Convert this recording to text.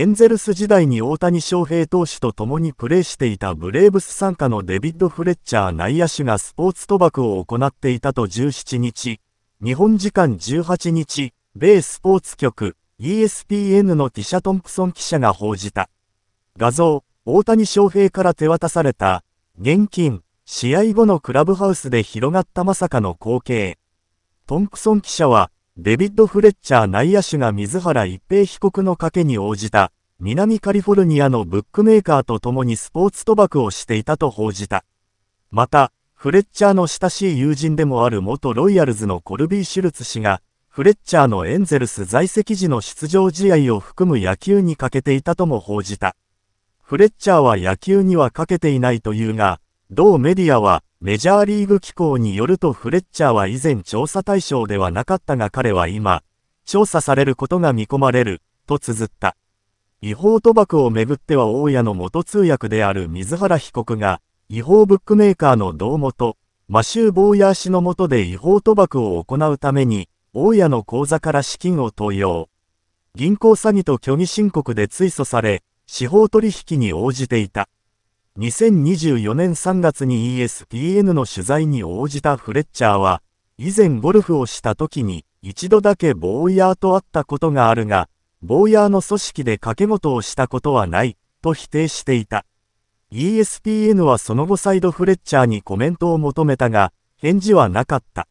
エンゼルス時代に大谷翔平投手と共にプレーしていたブレーブス傘下のデビッド・フレッチャー内野手がスポーツ賭博を行っていたと17日、日本時間18日、米スポーツ局 ESPN のティシャ・トンプソン記者が報じた。画像、大谷翔平から手渡された、現金、試合後のクラブハウスで広がったまさかの光景。トンプソン記者は、デビッド・フレッチャー内野手が水原一平被告の賭けに応じた、南カリフォルニアのブックメーカーと共にスポーツ賭博をしていたと報じた。また、フレッチャーの親しい友人でもある元ロイヤルズのコルビー・シュルツ氏が、フレッチャーのエンゼルス在籍時の出場試合を含む野球にかけていたとも報じた。フレッチャーは野球にはかけていないというが、同メディアは、メジャーリーグ機構によるとフレッチャーは以前調査対象ではなかったが彼は今、調査されることが見込まれる、と綴った。違法賭博をめぐっては大家の元通訳である水原被告が、違法ブックメーカーの同元、マシュー・ボーヤー氏のもとで違法賭博を行うために、大家の口座から資金を投用。銀行詐欺と虚偽申告で追訴され、司法取引に応じていた。2024年3月に ESPN の取材に応じたフレッチャーは、以前ゴルフをした時に一度だけボーヤーと会ったことがあるが、ボーヤーの組織で掛け事をしたことはない、と否定していた。ESPN はその後サイドフレッチャーにコメントを求めたが、返事はなかった。